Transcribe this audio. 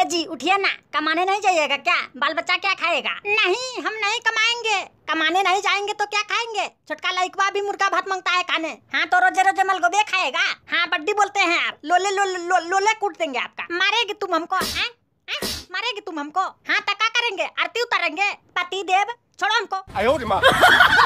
ए जी उठिए ना कमाने नहीं जाइएगा क्या बाल बच्चा क्या खाएगा नहीं हम नहीं कमाएंगे कमाने नहीं जाएंगे तो क्या खाएंगे छोटका लाइकवा भी मुर्गा भात मांगता है खाने हाँ तो रोजे रोजे मलगोबे खाएगा हाँ बड्डी बोलते हैं आप लोले लोले लो, लोले कूट देंगे आपका मारेगी तुम हमको आ? हाँ? आ? हाँ? मारेगी तुम हमको हाँ तो क्या करेंगे आरती उतारेंगे पति देव छोड़ो हमको